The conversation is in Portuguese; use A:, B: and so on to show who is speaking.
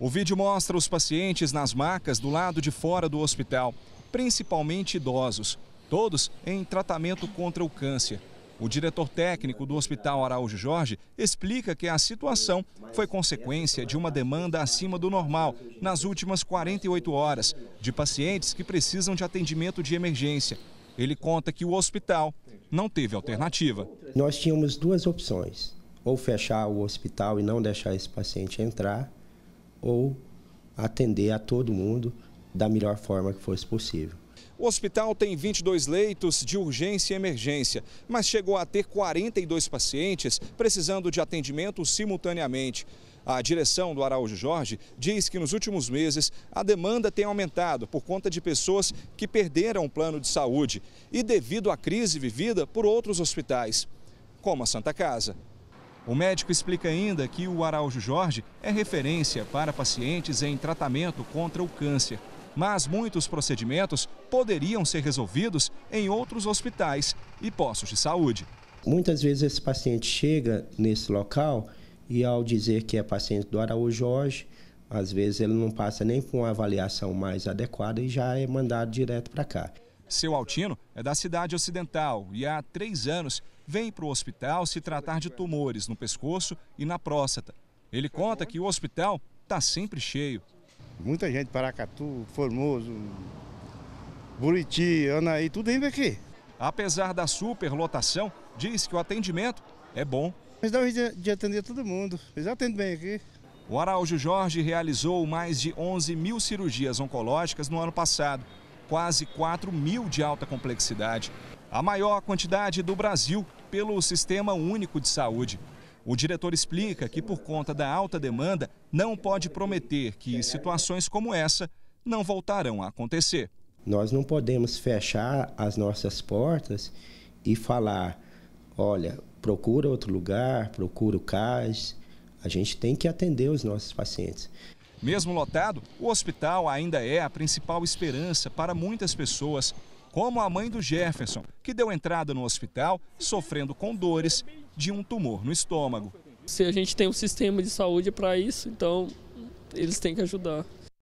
A: O vídeo mostra os pacientes nas macas do lado de fora do hospital, principalmente idosos, todos em tratamento contra o câncer. O diretor técnico do Hospital Araújo Jorge explica que a situação foi consequência de uma demanda acima do normal nas últimas 48 horas de pacientes que precisam de atendimento de emergência. Ele conta que o hospital não teve alternativa.
B: Nós tínhamos duas opções: ou fechar o hospital e não deixar esse paciente entrar, ou atender a todo mundo da melhor forma que fosse possível.
A: O hospital tem 22 leitos de urgência e emergência, mas chegou a ter 42 pacientes precisando de atendimento simultaneamente. A direção do Araújo Jorge diz que nos últimos meses a demanda tem aumentado por conta de pessoas que perderam o plano de saúde e devido à crise vivida por outros hospitais, como a Santa Casa. O médico explica ainda que o Araújo Jorge é referência para pacientes em tratamento contra o câncer, mas muitos procedimentos poderiam ser resolvidos em outros hospitais e postos de saúde.
B: Muitas vezes esse paciente chega nesse local e, ao dizer que é paciente do Araújo Jorge, às vezes ele não passa nem por uma avaliação mais adequada e já é mandado direto para cá.
A: Seu Altino é da cidade ocidental e há três anos vem para o hospital se tratar de tumores no pescoço e na próstata. Ele conta que o hospital está sempre cheio. Muita gente, Paracatu, Formoso, Buriti, Anaí, tudo ainda aqui. Apesar da superlotação, diz que o atendimento é bom. Mas dá um de, de atender todo mundo, eles atendem bem aqui. O Araújo Jorge realizou mais de 11 mil cirurgias oncológicas no ano passado, quase 4 mil de alta complexidade a maior quantidade do Brasil pelo Sistema Único de Saúde. O diretor explica que, por conta da alta demanda, não pode prometer que situações como essa não voltarão a acontecer.
B: Nós não podemos fechar as nossas portas e falar: olha, procura outro lugar, procura o CAS. A gente tem que atender os nossos pacientes.
A: Mesmo lotado, o hospital ainda é a principal esperança para muitas pessoas como a mãe do Jefferson, que deu entrada no hospital sofrendo com dores de um tumor no estômago.
B: Se a gente tem um sistema de saúde para isso, então
A: eles têm que ajudar.